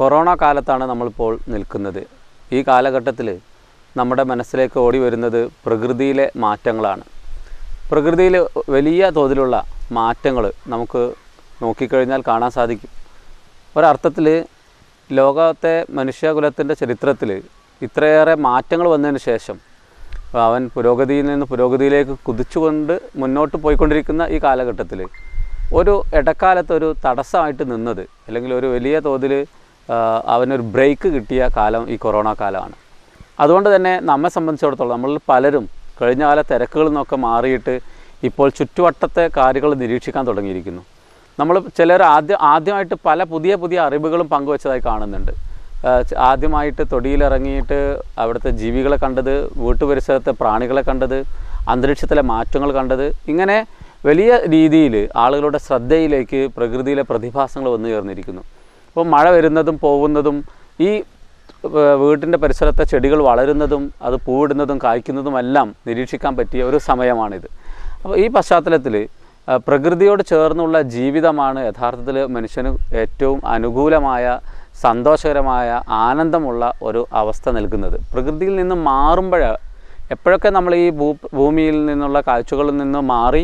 corona കാലത്താണ് നമ്മളിപ്പോൾ നിൽക്കുന്നത് ഈ കാലഘട്ടത്തിൽ നമ്മുടെ മനസ്സിലേക്ക് ഓടി വരുന്നത് പ്രകൃതിയിലെ മാറ്റങ്ങളാണ് പ്രകൃതിയിൽ വലിയ തോതിലുള്ള മാറ്റങ്ങൾ നമുക്ക് നോക്കിക്കഴിഞ്ഞാൽ കാണാൻ സാധിക്കും ഒരർത്ഥത്തിൽ ലോകത്തെ മനുഷ്യകുലത്തിൻ്റെ ചരിത്രത്തിൽ ഇത്രയേറെ മാറ്റങ്ങൾ വന്നതിന് ശേഷം അവൻ പുരോഗതിയിൽ നിന്ന് പുരോഗതിയിലേക്ക് കുതിച്ചുകൊണ്ട് മുന്നോട്ട് പോയിക്കൊണ്ടിരിക്കുന്ന ഈ കാലഘട്ടത്തിൽ ഒരു ഇടക്കാലത്ത് ഒരു തടസ്സമായിട്ട് നിന്നത് അല്ലെങ്കിൽ ഒരു വലിയ തോതിൽ അവനൊരു ബ്രേക്ക് കിട്ടിയ കാലം ഈ കൊറോണ കാലമാണ് അതുകൊണ്ട് തന്നെ നമ്മെ സംബന്ധിച്ചിടത്തോളം നമ്മൾ പലരും കഴിഞ്ഞ കാല തിരക്കുകളിൽ നിന്നൊക്കെ മാറിയിട്ട് ഇപ്പോൾ ചുറ്റുവട്ടത്തെ കാര്യങ്ങൾ നിരീക്ഷിക്കാൻ തുടങ്ങിയിരിക്കുന്നു നമ്മൾ ചിലർ ആദ്യം ആദ്യമായിട്ട് പല പുതിയ പുതിയ അറിവുകളും പങ്കുവച്ചതായി കാണുന്നുണ്ട് ആദ്യമായിട്ട് തൊടിയിലിറങ്ങിയിട്ട് അവിടുത്തെ ജീവികളെ കണ്ടത് വീട്ടുപരിസരത്തെ പ്രാണികളെ കണ്ടത് അന്തരീക്ഷത്തിലെ മാറ്റങ്ങൾ കണ്ടത് ഇങ്ങനെ വലിയ രീതിയിൽ ആളുകളുടെ ശ്രദ്ധയിലേക്ക് പ്രകൃതിയിലെ പ്രതിഭാസങ്ങൾ വന്നു ചേർന്നിരിക്കുന്നു അപ്പോൾ മഴ വരുന്നതും പോകുന്നതും ഈ വീട്ടിൻ്റെ പരിസരത്തെ ചെടികൾ വളരുന്നതും അത് പൂവിടുന്നതും കായ്ക്കുന്നതുമെല്ലാം നിരീക്ഷിക്കാൻ പറ്റിയ ഒരു സമയമാണിത് അപ്പോൾ ഈ പശ്ചാത്തലത്തിൽ പ്രകൃതിയോട് ചേർന്നുള്ള ജീവിതമാണ് യഥാർത്ഥത്തിൽ മനുഷ്യന് ഏറ്റവും അനുകൂലമായ സന്തോഷകരമായ ആനന്ദമുള്ള ഒരു അവസ്ഥ നൽകുന്നത് പ്രകൃതിയിൽ നിന്ന് മാറുമ്പോൾ എപ്പോഴൊക്കെ നമ്മൾ ഈ ഭൂ ഭൂമിയിൽ നിന്നുള്ള കാഴ്ചകളിൽ നിന്ന് മാറി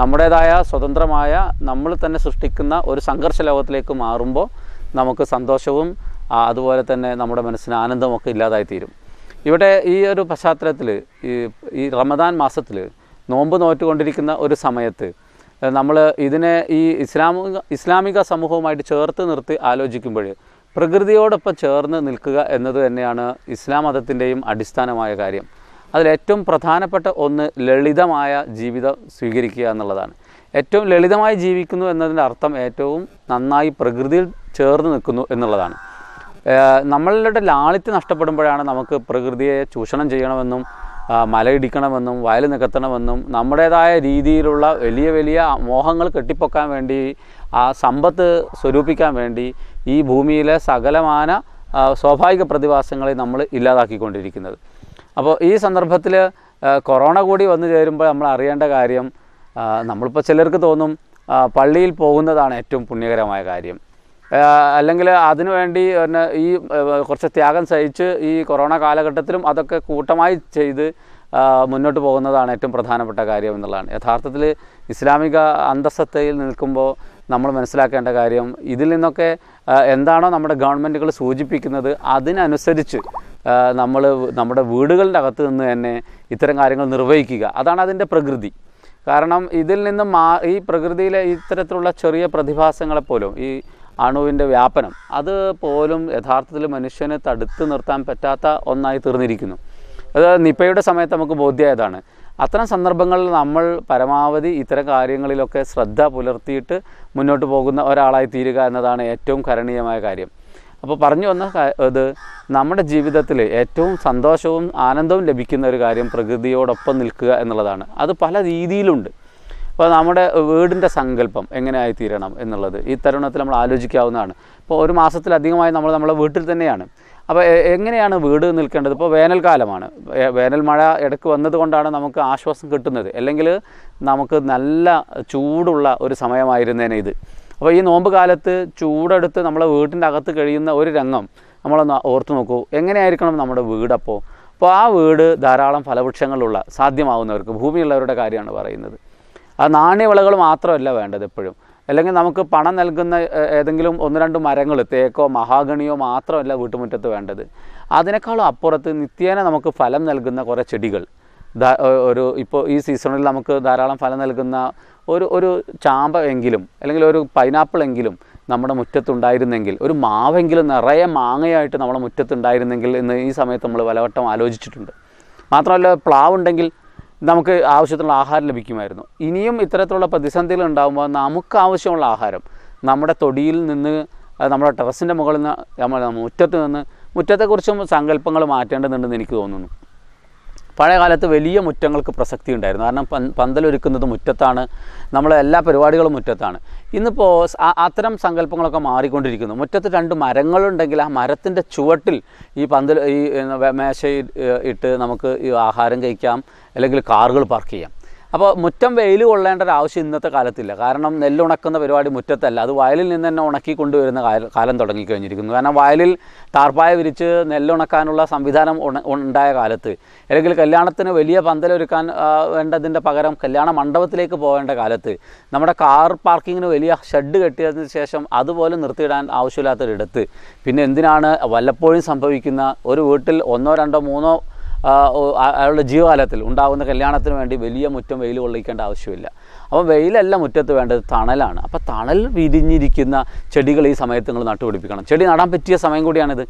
നമ്മുടേതായ സ്വതന്ത്രമായ നമ്മൾ തന്നെ സൃഷ്ടിക്കുന്ന ഒരു സംഘർഷ ലോകത്തിലേക്ക് മാറുമ്പോൾ നമുക്ക് സന്തോഷവും അതുപോലെ തന്നെ നമ്മുടെ മനസ്സിന് ആനന്ദമൊക്കെ ഇല്ലാതായിത്തീരും തീരും ഇവിടെ ഈ ഒരു പശ്ചാത്തലത്തിൽ ഈ ഈ റമദാൻ മാസത്തിൽ നോമ്പ് നോറ്റുകൊണ്ടിരിക്കുന്ന ഒരു സമയത്ത് നമ്മൾ ഇതിനെ ഈ ഇസ്ലാമിക ഇസ്ലാമിക സമൂഹവുമായിട്ട് ചേർത്ത് നിർത്തി ആലോചിക്കുമ്പോൾ പ്രകൃതിയോടൊപ്പം ചേർന്ന് നിൽക്കുക എന്നത് തന്നെയാണ് ഇസ്ലാം മതത്തിൻ്റെയും അടിസ്ഥാനമായ കാര്യം അതിലേറ്റവും പ്രധാനപ്പെട്ട ഒന്ന് ലളിതമായ ജീവിതം സ്വീകരിക്കുക എന്നുള്ളതാണ് ഏറ്റവും ലളിതമായി ജീവിക്കുന്നു എന്നതിൻ്റെ അർത്ഥം ഏറ്റവും നന്നായി പ്രകൃതിയിൽ ചേർന്ന് നിൽക്കുന്നു എന്നുള്ളതാണ് നമ്മളുടെ ലാളിത്യം നഷ്ടപ്പെടുമ്പോഴാണ് നമുക്ക് പ്രകൃതിയെ ചൂഷണം ചെയ്യണമെന്നും മലയിടിക്കണമെന്നും വയൽ നികത്തണമെന്നും നമ്മുടേതായ രീതിയിലുള്ള വലിയ വലിയ മോഹങ്ങൾ കെട്ടിപ്പൊക്കാൻ വേണ്ടി ആ സമ്പത്ത് സ്വരൂപിക്കാൻ വേണ്ടി ഈ ഭൂമിയിലെ സകലമാന സ്വാഭാവിക പ്രതിഭാസങ്ങളെ നമ്മൾ ഇല്ലാതാക്കിക്കൊണ്ടിരിക്കുന്നത് അപ്പോൾ ഈ സന്ദർഭത്തിൽ കൊറോണ കൂടി വന്നു ചേരുമ്പോൾ നമ്മൾ അറിയേണ്ട കാര്യം നമ്മളിപ്പോൾ ചിലർക്ക് തോന്നും പള്ളിയിൽ പോകുന്നതാണ് ഏറ്റവും പുണ്യകരമായ കാര്യം അല്ലെങ്കിൽ അതിനുവേണ്ടി പിന്നെ ഈ കുറച്ച് ത്യാഗം സഹിച്ച് ഈ കൊറോണ കാലഘട്ടത്തിലും അതൊക്കെ കൂട്ടമായി ചെയ്ത് മുന്നോട്ട് പോകുന്നതാണ് ഏറ്റവും പ്രധാനപ്പെട്ട കാര്യം എന്നുള്ളതാണ് യഥാർത്ഥത്തിൽ ഇസ്ലാമിക അന്തസ്സത്തയിൽ നിൽക്കുമ്പോൾ നമ്മൾ മനസ്സിലാക്കേണ്ട കാര്യം ഇതിൽ നിന്നൊക്കെ എന്താണോ നമ്മുടെ ഗവൺമെൻറ്റുകൾ സൂചിപ്പിക്കുന്നത് അതിനനുസരിച്ച് നമ്മൾ നമ്മുടെ വീടുകളുടെ അകത്ത് നിന്ന് തന്നെ ഇത്തരം കാര്യങ്ങൾ നിർവഹിക്കുക അതാണ് അതിൻ്റെ പ്രകൃതി കാരണം ഇതിൽ നിന്ന് മാ ഈ പ്രകൃതിയിലെ ഇത്തരത്തിലുള്ള ചെറിയ പ്രതിഭാസങ്ങളെപ്പോലും ഈ അണുവിൻ്റെ വ്യാപനം അത് പോലും യഥാർത്ഥത്തിൽ മനുഷ്യനെ തടുത്ത് നിർത്താൻ പറ്റാത്ത ഒന്നായി തീർന്നിരിക്കുന്നു അത് നിപ്പയുടെ സമയത്ത് നമുക്ക് ബോധ്യമായതാണ് അത്തരം സന്ദർഭങ്ങളിൽ നമ്മൾ പരമാവധി ഇത്തരം കാര്യങ്ങളിലൊക്കെ ശ്രദ്ധ പുലർത്തിയിട്ട് മുന്നോട്ട് പോകുന്ന ഒരാളായി തീരുക എന്നതാണ് ഏറ്റവും കരണീയമായ കാര്യം അപ്പോൾ പറഞ്ഞു വന്ന ഇത് നമ്മുടെ ജീവിതത്തിൽ ഏറ്റവും സന്തോഷവും ആനന്ദവും ലഭിക്കുന്ന ഒരു കാര്യം പ്രകൃതിയോടൊപ്പം നിൽക്കുക എന്നുള്ളതാണ് അത് പല രീതിയിലുണ്ട് അപ്പോൾ നമ്മുടെ വീടിൻ്റെ സങ്കല്പം എങ്ങനെയായി തീരണം എന്നുള്ളത് ഈ തരുണത്തിൽ നമ്മൾ ആലോചിക്കാവുന്നതാണ് ഇപ്പോൾ ഒരു മാസത്തിലധികമായി നമ്മൾ നമ്മളെ വീട്ടിൽ തന്നെയാണ് അപ്പോൾ എങ്ങനെയാണ് വീട് നിൽക്കേണ്ടത് ഇപ്പോൾ വേനൽക്കാലമാണ് വേനൽ മഴ ഇടയ്ക്ക് വന്നതുകൊണ്ടാണ് നമുക്ക് ആശ്വാസം കിട്ടുന്നത് അല്ലെങ്കിൽ നമുക്ക് നല്ല ചൂടുള്ള ഒരു സമയമായിരുന്നേനെ ഇത് അപ്പോൾ ഈ നോമ്പ് കാലത്ത് ചൂടെടുത്ത് നമ്മളെ വീട്ടിൻ്റെ അകത്ത് കഴിയുന്ന ഒരു രംഗം നമ്മളൊന്ന് ഓർത്തു നോക്കൂ എങ്ങനെയായിരിക്കണം നമ്മുടെ വീടപ്പോൾ അപ്പോൾ ആ വീട് ധാരാളം ഫലവൃക്ഷങ്ങളുള്ള സാധ്യമാവുന്നവർക്ക് ഭൂമിയുള്ളവരുടെ കാര്യമാണ് പറയുന്നത് ആ നാണ്യവിളകൾ മാത്രമല്ല വേണ്ടത് എപ്പോഴും അല്ലെങ്കിൽ നമുക്ക് പണം നൽകുന്ന ഏതെങ്കിലും ഒന്ന് രണ്ട് മരങ്ങൾ തേക്കോ മഹാഗണിയോ മാത്രമല്ല വീട്ടുമുറ്റത്ത് വേണ്ടത് അതിനേക്കാളും അപ്പുറത്ത് നിത്യേന നമുക്ക് ഫലം നൽകുന്ന കുറേ ചെടികൾ ഒരു ഇപ്പോൾ ഈ സീസണിൽ നമുക്ക് ധാരാളം ഫലം നൽകുന്ന ഒരു ഒരു ചാമ്പ എങ്കിലും അല്ലെങ്കിൽ ഒരു പൈനാപ്പിൾ എങ്കിലും നമ്മുടെ മുറ്റത്തുണ്ടായിരുന്നെങ്കിൽ ഒരു മാവെങ്കിലും നിറയെ മാങ്ങയായിട്ട് നമ്മുടെ മുറ്റത്തുണ്ടായിരുന്നെങ്കിൽ എന്ന് ഈ സമയത്ത് നമ്മൾ വലവട്ടം ആലോചിച്ചിട്ടുണ്ട് മാത്രമല്ല പ്ലാവ് ഉണ്ടെങ്കിൽ നമുക്ക് ആവശ്യത്തിനുള്ള ആഹാരം ലഭിക്കുമായിരുന്നു ഇനിയും ഇത്തരത്തിലുള്ള പ്രതിസന്ധികൾ ഉണ്ടാകുമ്പോൾ നമുക്ക് ആവശ്യമുള്ള ആഹാരം നമ്മുടെ തൊടിയിൽ നിന്ന് നമ്മുടെ ടെറസിൻ്റെ മുകളിൽ നിന്ന് മുറ്റത്ത് നിന്ന് മുറ്റത്തെക്കുറിച്ചും സങ്കല്പങ്ങൾ മാറ്റേണ്ടതുണ്ടെന്ന് എനിക്ക് തോന്നുന്നു പഴയകാലത്ത് വലിയ മുറ്റങ്ങൾക്ക് പ്രസക്തി ഉണ്ടായിരുന്നു കാരണം പന്തലൊരുക്കുന്നത് മുറ്റത്താണ് നമ്മളെ എല്ലാ പരിപാടികളും മുറ്റത്താണ് ഇന്നിപ്പോൾ അത്തരം സങ്കല്പങ്ങളൊക്കെ മാറിക്കൊണ്ടിരിക്കുന്നു മുറ്റത്ത് രണ്ട് മരങ്ങളുണ്ടെങ്കിൽ ആ മരത്തിൻ്റെ ചുവട്ടിൽ ഈ പന്തൽ ഈ മേശ ഇട്ട് നമുക്ക് ആഹാരം കഴിക്കാം അല്ലെങ്കിൽ കാറുകൾ പാർക്ക് ചെയ്യാം അപ്പോൾ മുറ്റം വെയിൽ കൊള്ളേണ്ട ഒരു ആവശ്യം ഇന്നത്തെ കാലത്തില്ല കാരണം നെല്ലുണക്കുന്ന പരിപാടി മുറ്റത്തല്ല അത് വയലിൽ നിന്ന് തന്നെ ഉണക്കി കൊണ്ടുവരുന്ന കാലം തുടങ്ങിക്കഴിഞ്ഞിരിക്കുന്നു കാരണം വയലിൽ താർപ്പായ വിരിച്ച് നെല്ലുണക്കാനുള്ള സംവിധാനം ഉണ്ടായ കാലത്ത് അല്ലെങ്കിൽ കല്യാണത്തിന് വലിയ പന്തലൊരുക്കാൻ വേണ്ടതിൻ്റെ പകരം കല്യാണ മണ്ഡപത്തിലേക്ക് പോകേണ്ട കാലത്ത് നമ്മുടെ കാർ പാർക്കിങ്ങിന് വലിയ ഷെഡ് കെട്ടിയതിന് ശേഷം അതുപോലെ നിർത്തിയിടാൻ ആവശ്യമില്ലാത്തൊരിടത്ത് പിന്നെ എന്തിനാണ് വല്ലപ്പോഴും സംഭവിക്കുന്ന ഒരു വീട്ടിൽ ഒന്നോ രണ്ടോ മൂന്നോ അയാളുടെ ജീവകാലത്തിൽ ഉണ്ടാകുന്ന കല്യാണത്തിന് വേണ്ടി വലിയ മുറ്റം വെയിൽ കൊള്ളിക്കേണ്ട ആവശ്യമില്ല അപ്പോൾ വെയിലല്ല മുറ്റത്ത് വേണ്ടത് തണലാണ് അപ്പോൾ തണൽ വിരിഞ്ഞിരിക്കുന്ന ചെടികൾ ഈ സമയത്ത് നിങ്ങൾ നട്ടുപിടിപ്പിക്കണം ചെടി നടാൻ പറ്റിയ സമയം കൂടിയാണിത്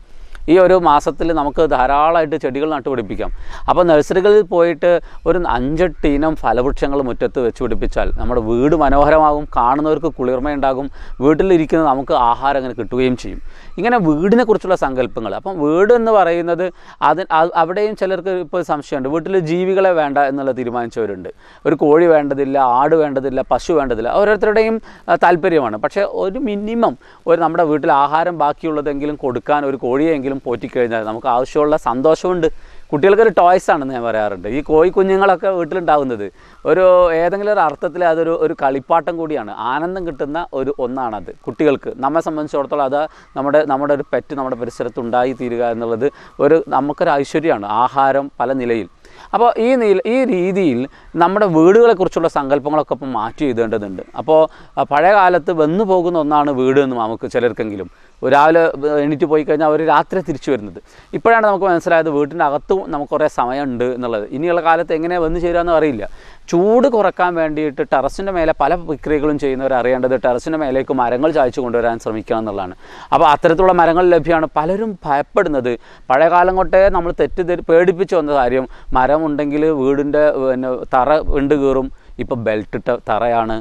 ഈ ഒരു മാസത്തിൽ നമുക്ക് ധാരാളമായിട്ട് ചെടികൾ നട്ടുപിടിപ്പിക്കാം അപ്പോൾ നഴ്സറികളിൽ പോയിട്ട് ഒരു അഞ്ചെട്ട് ഇനം ഫലവൃക്ഷങ്ങൾ മുറ്റത്ത് വെച്ച് പിടിപ്പിച്ചാൽ നമ്മുടെ വീട് മനോഹരമാകും കാണുന്നവർക്ക് കുളിർമയുണ്ടാകും വീട്ടിലിരിക്കുന്ന നമുക്ക് ആഹാരം അങ്ങനെ കിട്ടുകയും ചെയ്യും ഇങ്ങനെ വീടിനെക്കുറിച്ചുള്ള സങ്കല്പങ്ങൾ അപ്പം വീട് എന്ന് പറയുന്നത് അത് അവിടെയും ചിലർക്ക് ഇപ്പോൾ സംശയമുണ്ട് വീട്ടിൽ ജീവികളെ വേണ്ട എന്നുള്ള തീരുമാനിച്ചവരുണ്ട് ഒരു കോഴി വേണ്ടതില്ല ആട് വേണ്ടതില്ല പശു വേണ്ടതില്ല ഓരോരുത്തരുടെയും താല്പര്യമാണ് പക്ഷേ ഒരു മിനിമം ഒരു നമ്മുടെ വീട്ടിൽ ആഹാരം ബാക്കിയുള്ളതെങ്കിലും കൊടുക്കാൻ ഒരു കോഴിയെങ്കിലും പോറ്റി പോറ്റിക്കഴിഞ്ഞാൽ നമുക്ക് ആവശ്യമുള്ള സന്തോഷമുണ്ട് കുട്ടികൾക്കൊരു ടോയ്സ് ആണെന്ന് ഞാൻ പറയാറുണ്ട് ഈ കോഴി കുഞ്ഞുങ്ങളൊക്കെ വീട്ടിലുണ്ടാകുന്നത് ഒരു ഏതെങ്കിലും ഒരു അർത്ഥത്തിൽ അതൊരു ഒരു കളിപ്പാട്ടം കൂടിയാണ് ആനന്ദം കിട്ടുന്ന ഒരു ഒന്നാണത് കുട്ടികൾക്ക് നമ്മെ സംബന്ധിച്ചിടത്തോളം അത് നമ്മുടെ നമ്മുടെ ഒരു പെറ്റ് നമ്മുടെ പരിസരത്ത് ഉണ്ടായി തീരുക എന്നുള്ളത് ഒരു നമുക്കൊരു ഐശ്വര്യമാണ് ആഹാരം പല നിലയിൽ അപ്പോൾ ഈ നീ ഈ രീതിയിൽ നമ്മുടെ വീടുകളെക്കുറിച്ചുള്ള സങ്കല്പങ്ങളൊക്കെ ഇപ്പം മാറ്റി എഴുതേണ്ടതുണ്ട് അപ്പോൾ പഴയ കാലത്ത് വന്നു പോകുന്ന ഒന്നാണ് വീട് എന്ന് നമുക്ക് ചിലർക്കെങ്കിലും രാവിലെ എണീറ്റ് പോയി കഴിഞ്ഞാൽ അവർ രാത്രി തിരിച്ചു വരുന്നത് ഇപ്പോഴാണ് നമുക്ക് മനസ്സിലായത് വീട്ടിൻ്റെ അകത്തും നമുക്ക് കുറേ സമയമുണ്ട് എന്നുള്ളത് ഇനിയുള്ള കാലത്ത് എങ്ങനെ വന്നു ചേരുക അറിയില്ല ചൂട് കുറക്കാൻ വേണ്ടിയിട്ട് ടെറസിൻ്റെ മേലെ പല പ്രക്രിയകളും ചെയ്യുന്നവർ അറിയേണ്ടത് ടെറസിൻ്റെ മേലേക്ക് മരങ്ങൾ ചായച്ചു കൊണ്ടുവരാൻ ശ്രമിക്കുക എന്നുള്ളതാണ് അപ്പോൾ അത്തരത്തിലുള്ള മരങ്ങൾ ലഭ്യമാണ് പലരും ഭയപ്പെടുന്നത് കാലം കൊട്ടേ നമ്മൾ തെറ്റിദ്ധരി പേടിപ്പിച്ചു വന്ന കാര്യം മര മരമുണ്ടെങ്കിൽ വീടിൻ്റെ പിന്നെ തറ ഉണ്ട് കീറും ഇപ്പോൾ ഇട്ട തറയാണ്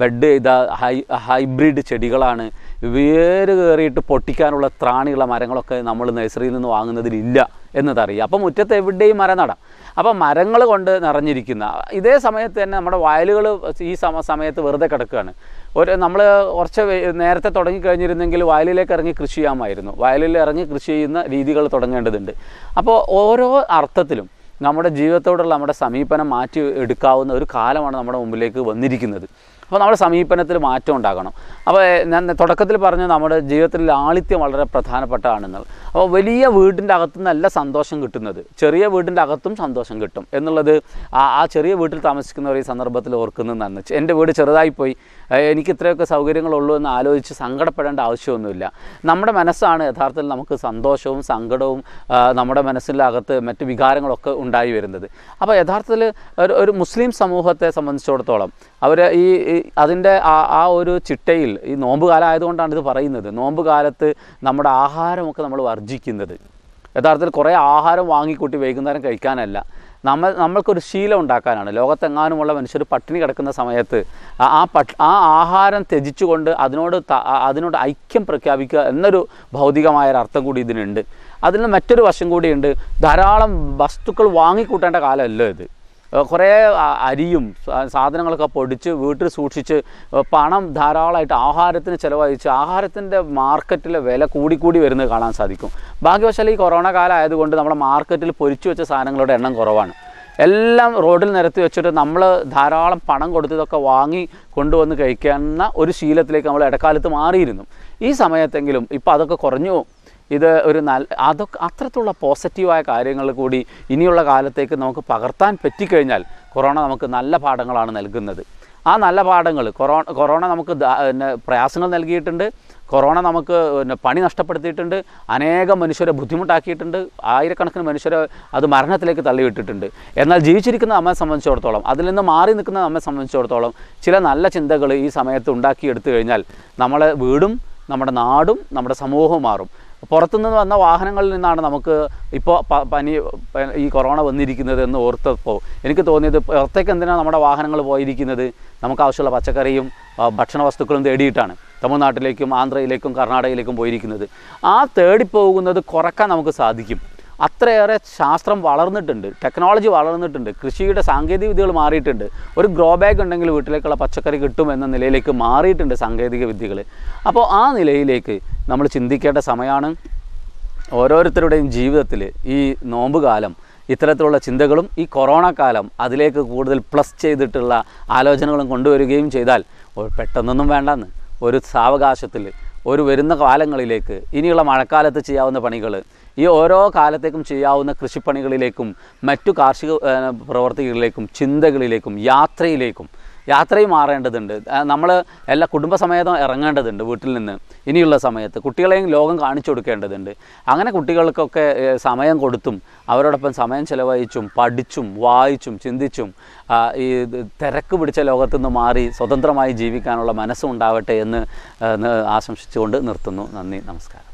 ബെഡ് ചെയ്ത ഹൈ ഹൈബ്രിഡ് ചെടികളാണ് വേര് കയറിയിട്ട് പൊട്ടിക്കാനുള്ള ത്രാണിയുള്ള മരങ്ങളൊക്കെ നമ്മൾ നഴ്സറിയിൽ നിന്ന് വാങ്ങുന്നതിലില്ല എന്നതറിയാം അപ്പോൾ മുറ്റത്ത് എവിടെയും മരം നടാം അപ്പോൾ മരങ്ങൾ കൊണ്ട് നിറഞ്ഞിരിക്കുന്ന ഇതേ സമയത്ത് തന്നെ നമ്മുടെ വയലുകൾ ഈ സമ സമയത്ത് വെറുതെ കിടക്കുകയാണ് ഒരു നമ്മൾ കുറച്ച് നേരത്തെ തുടങ്ങിക്കഴിഞ്ഞിരുന്നെങ്കിൽ വയലിലേക്ക് ഇറങ്ങി കൃഷി ചെയ്യാമായിരുന്നു വയലിൽ ഇറങ്ങി കൃഷി ചെയ്യുന്ന രീതികൾ തുടങ്ങേണ്ടതുണ്ട് അപ്പോൾ ഓരോ അർത്ഥത്തിലും നമ്മുടെ ജീവിതത്തോടുള്ള നമ്മുടെ സമീപനം മാറ്റി എടുക്കാവുന്ന ഒരു കാലമാണ് നമ്മുടെ മുമ്പിലേക്ക് വന്നിരിക്കുന്നത് അപ്പോൾ നമ്മുടെ സമീപനത്തിൽ മാറ്റം ഉണ്ടാകണം അപ്പോൾ ഞാൻ തുടക്കത്തിൽ പറഞ്ഞ നമ്മുടെ ജീവിതത്തിൽ ലാളിത്യം വളരെ പ്രധാനപ്പെട്ടതാണെന്നുള്ളത് അപ്പോൾ വലിയ വീടിൻ്റെ അകത്തുനിന്നല്ല സന്തോഷം കിട്ടുന്നത് ചെറിയ വീടിൻ്റെ അകത്തും സന്തോഷം കിട്ടും എന്നുള്ളത് ആ ചെറിയ വീട്ടിൽ താമസിക്കുന്നവർ ഈ സന്ദർഭത്തിൽ ഓർക്കുന്നത് നന്ന് എൻ്റെ വീട് ചെറുതായിപ്പോയി എനിക്ക് ഇത്രയൊക്കെ സൗകര്യങ്ങളുള്ളൂ എന്ന് ആലോചിച്ച് സങ്കടപ്പെടേണ്ട ആവശ്യമൊന്നുമില്ല നമ്മുടെ മനസ്സാണ് യഥാർത്ഥത്തിൽ നമുക്ക് സന്തോഷവും സങ്കടവും നമ്മുടെ അകത്ത് മറ്റ് വികാരങ്ങളൊക്കെ ഉണ്ടായി വരുന്നത് അപ്പോൾ യഥാർത്ഥത്തിൽ ഒരു ഒരു മുസ്ലിം സമൂഹത്തെ സംബന്ധിച്ചിടത്തോളം അവർ ഈ അതിൻ്റെ ആ ആ ഒരു ചിട്ടയിൽ ഈ നോമ്പ് കാലമായതുകൊണ്ടാണ് ആയതുകൊണ്ടാണ് ഇത് പറയുന്നത് നോമ്പ് കാലത്ത് നമ്മുടെ ആഹാരമൊക്കെ നമ്മൾ വർജിക്കുന്നത് യഥാർത്ഥത്തിൽ കുറേ ആഹാരം വാങ്ങിക്കൂട്ടി വൈകുന്നേരം കഴിക്കാനല്ല നമ്മൾ നമ്മൾക്കൊരു ശീലം ഉണ്ടാക്കാനാണ് ലോകത്തെങ്ങാനുമുള്ള മനുഷ്യർ പട്ടിണി കിടക്കുന്ന സമയത്ത് ആ പട്ട് ആ ആഹാരം ത്യജിച്ചുകൊണ്ട് അതിനോട് അതിനോട് ഐക്യം പ്രഖ്യാപിക്കുക എന്നൊരു ഭൗതികമായ അർത്ഥം കൂടി ഇതിനുണ്ട് അതിൽ മറ്റൊരു വശം കൂടിയുണ്ട് ധാരാളം വസ്തുക്കൾ വാങ്ങിക്കൂട്ടേണ്ട കാലമല്ലോ ഇത് കുറേ അരിയും സാധനങ്ങളൊക്കെ പൊടിച്ച് വീട്ടിൽ സൂക്ഷിച്ച് പണം ധാരാളമായിട്ട് ആഹാരത്തിന് ചിലവഴിച്ച് ആഹാരത്തിൻ്റെ മാർക്കറ്റിലെ വില കൂടിക്കൂടി വരുന്നത് കാണാൻ സാധിക്കും ഭാഗ്യവശാൽ ഈ കൊറോണ കാലം ആയതുകൊണ്ട് നമ്മുടെ മാർക്കറ്റിൽ പൊരിച്ചു വെച്ച സാധനങ്ങളുടെ എണ്ണം കുറവാണ് എല്ലാം റോഡിൽ നിരത്തി വെച്ചിട്ട് നമ്മൾ ധാരാളം പണം കൊടുത്തതൊക്കെ വാങ്ങി കൊണ്ടുവന്ന് കഴിക്കുന്ന ഒരു ശീലത്തിലേക്ക് നമ്മൾ ഇടക്കാലത്ത് മാറിയിരുന്നു ഈ സമയത്തെങ്കിലും ഇപ്പോൾ അതൊക്കെ കുറഞ്ഞു ഇത് ഒരു നല്ല അതൊക്കെ അത്രത്തുള്ള പോസിറ്റീവായ കാര്യങ്ങൾ കൂടി ഇനിയുള്ള കാലത്തേക്ക് നമുക്ക് പകർത്താൻ പറ്റിക്കഴിഞ്ഞാൽ കൊറോണ നമുക്ക് നല്ല പാഠങ്ങളാണ് നൽകുന്നത് ആ നല്ല പാഠങ്ങൾ കൊറോണ കൊറോണ നമുക്ക് പിന്നെ പ്രയാസങ്ങൾ നൽകിയിട്ടുണ്ട് കൊറോണ നമുക്ക് പിന്നെ പണി നഷ്ടപ്പെടുത്തിയിട്ടുണ്ട് അനേകം മനുഷ്യരെ ബുദ്ധിമുട്ടാക്കിയിട്ടുണ്ട് ആയിരക്കണക്കിന് മനുഷ്യരെ അത് മരണത്തിലേക്ക് തള്ളിവിട്ടിട്ടുണ്ട് എന്നാൽ ജീവിച്ചിരിക്കുന്ന നമ്മെ സംബന്ധിച്ചിടത്തോളം അതിൽ നിന്ന് മാറി നിൽക്കുന്ന നമ്മെ സംബന്ധിച്ചിടത്തോളം ചില നല്ല ചിന്തകൾ ഈ സമയത്ത് ഉണ്ടാക്കിയെടുത്തു കഴിഞ്ഞാൽ നമ്മളെ വീടും നമ്മുടെ നാടും നമ്മുടെ സമൂഹവും മാറും പുറത്തുനിന്ന് വന്ന വാഹനങ്ങളിൽ നിന്നാണ് നമുക്ക് ഇപ്പോൾ പനി ഈ കൊറോണ വന്നിരിക്കുന്നത് എന്ന് ഓർത്തപ്പോൾ എനിക്ക് തോന്നിയത് പുറത്തേക്ക് എന്തിനാണ് നമ്മുടെ വാഹനങ്ങൾ പോയിരിക്കുന്നത് നമുക്ക് ആവശ്യമുള്ള പച്ചക്കറിയും ഭക്ഷണ വസ്തുക്കളും തേടിയിട്ടാണ് തമിഴ്നാട്ടിലേക്കും ആന്ധ്രയിലേക്കും കർണാടകയിലേക്കും പോയിരിക്കുന്നത് ആ തേടിപ്പോകുന്നത് കുറക്കാൻ നമുക്ക് സാധിക്കും അത്രയേറെ ശാസ്ത്രം വളർന്നിട്ടുണ്ട് ടെക്നോളജി വളർന്നിട്ടുണ്ട് കൃഷിയുടെ സാങ്കേതിക വിദ്യകൾ മാറിയിട്ടുണ്ട് ഒരു ഗ്രോ ബാഗ് ഉണ്ടെങ്കിൽ വീട്ടിലേക്കുള്ള പച്ചക്കറി കിട്ടും എന്ന നിലയിലേക്ക് മാറിയിട്ടുണ്ട് സാങ്കേതിക വിദ്യകൾ അപ്പോൾ ആ നിലയിലേക്ക് നമ്മൾ ചിന്തിക്കേണ്ട സമയമാണ് ഓരോരുത്തരുടെയും ജീവിതത്തിൽ ഈ നോമ്പ് കാലം ഇത്തരത്തിലുള്ള ചിന്തകളും ഈ കൊറോണ കാലം അതിലേക്ക് കൂടുതൽ പ്ലസ് ചെയ്തിട്ടുള്ള ആലോചനകളും കൊണ്ടുവരികയും ചെയ്താൽ പെട്ടെന്നൊന്നും വേണ്ടെന്ന് ഒരു സാവകാശത്തിൽ ഒരു വരുന്ന കാലങ്ങളിലേക്ക് ഇനിയുള്ള മഴക്കാലത്ത് ചെയ്യാവുന്ന പണികൾ ഈ ഓരോ കാലത്തേക്കും ചെയ്യാവുന്ന കൃഷിപ്പണികളിലേക്കും മറ്റു കാർഷിക പ്രവർത്തികളിലേക്കും ചിന്തകളിലേക്കും യാത്രയിലേക്കും യാത്രയും മാറേണ്ടതുണ്ട് നമ്മൾ എല്ലാ കുടുംബസമേതം ഇറങ്ങേണ്ടതുണ്ട് വീട്ടിൽ നിന്ന് ഇനിയുള്ള സമയത്ത് കുട്ടികളെയും ലോകം കാണിച്ചു കൊടുക്കേണ്ടതുണ്ട് അങ്ങനെ കുട്ടികൾക്കൊക്കെ സമയം കൊടുത്തും അവരോടൊപ്പം സമയം ചിലവഴിച്ചും പഠിച്ചും വായിച്ചും ചിന്തിച്ചും ഈ തിരക്ക് പിടിച്ച ലോകത്തു നിന്ന് മാറി സ്വതന്ത്രമായി ജീവിക്കാനുള്ള മനസ്സുണ്ടാവട്ടെ എന്ന് ആശംസിച്ചുകൊണ്ട് നിർത്തുന്നു നന്ദി നമസ്കാരം